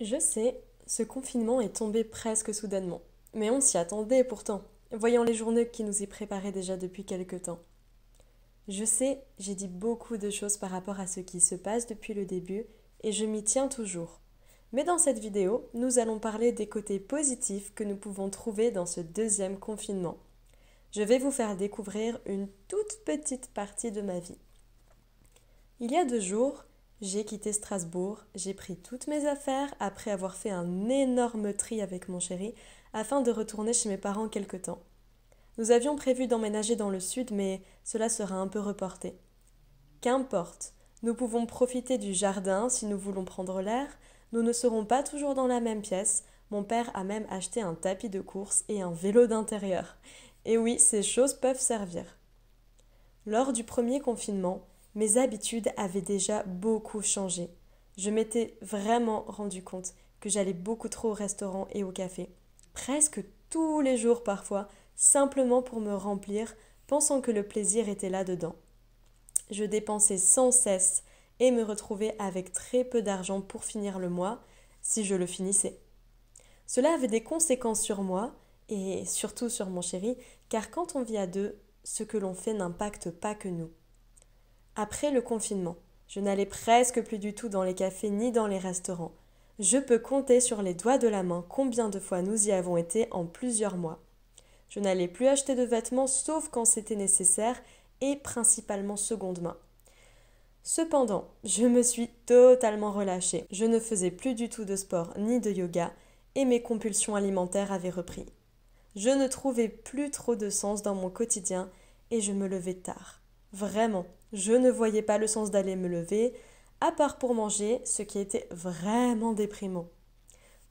Je sais, ce confinement est tombé presque soudainement, mais on s'y attendait pourtant, voyant les journées qui nous y préparaient déjà depuis quelque temps. Je sais, j'ai dit beaucoup de choses par rapport à ce qui se passe depuis le début, et je m'y tiens toujours. Mais dans cette vidéo, nous allons parler des côtés positifs que nous pouvons trouver dans ce deuxième confinement. Je vais vous faire découvrir une toute petite partie de ma vie. Il y a deux jours, j'ai quitté Strasbourg, j'ai pris toutes mes affaires après avoir fait un énorme tri avec mon chéri afin de retourner chez mes parents quelque temps. Nous avions prévu d'emménager dans le sud, mais cela sera un peu reporté. Qu'importe, nous pouvons profiter du jardin si nous voulons prendre l'air, nous ne serons pas toujours dans la même pièce, mon père a même acheté un tapis de course et un vélo d'intérieur. Et oui, ces choses peuvent servir. Lors du premier confinement, mes habitudes avaient déjà beaucoup changé. Je m'étais vraiment rendu compte que j'allais beaucoup trop au restaurant et au café, presque tous les jours parfois, simplement pour me remplir, pensant que le plaisir était là-dedans. Je dépensais sans cesse et me retrouvais avec très peu d'argent pour finir le mois, si je le finissais. Cela avait des conséquences sur moi, et surtout sur mon chéri, car quand on vit à deux, ce que l'on fait n'impacte pas que nous. Après le confinement, je n'allais presque plus du tout dans les cafés ni dans les restaurants. Je peux compter sur les doigts de la main combien de fois nous y avons été en plusieurs mois. Je n'allais plus acheter de vêtements sauf quand c'était nécessaire et principalement seconde main. Cependant, je me suis totalement relâchée. Je ne faisais plus du tout de sport ni de yoga et mes compulsions alimentaires avaient repris. Je ne trouvais plus trop de sens dans mon quotidien et je me levais tard. Vraiment, je ne voyais pas le sens d'aller me lever, à part pour manger, ce qui était vraiment déprimant.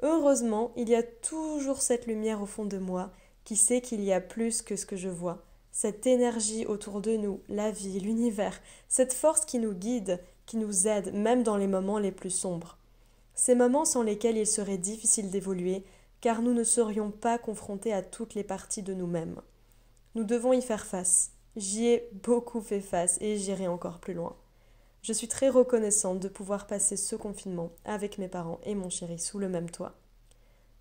Heureusement, il y a toujours cette lumière au fond de moi qui sait qu'il y a plus que ce que je vois, cette énergie autour de nous, la vie, l'univers, cette force qui nous guide, qui nous aide même dans les moments les plus sombres. Ces moments sans lesquels il serait difficile d'évoluer, car nous ne serions pas confrontés à toutes les parties de nous-mêmes. Nous devons y faire face. J'y ai beaucoup fait face et j'irai encore plus loin. Je suis très reconnaissante de pouvoir passer ce confinement avec mes parents et mon chéri sous le même toit.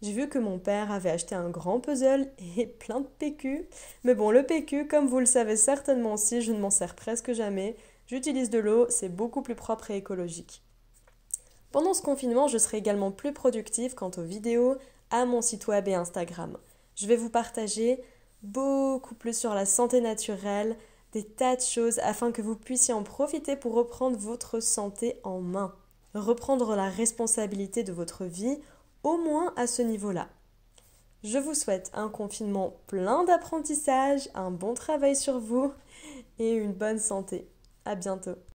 J'ai vu que mon père avait acheté un grand puzzle et plein de PQ. Mais bon, le PQ, comme vous le savez certainement aussi, je ne m'en sers presque jamais. J'utilise de l'eau, c'est beaucoup plus propre et écologique. Pendant ce confinement, je serai également plus productive quant aux vidéos, à mon site web et Instagram. Je vais vous partager beaucoup plus sur la santé naturelle, des tas de choses afin que vous puissiez en profiter pour reprendre votre santé en main, reprendre la responsabilité de votre vie, au moins à ce niveau-là. Je vous souhaite un confinement plein d'apprentissage, un bon travail sur vous et une bonne santé. À bientôt.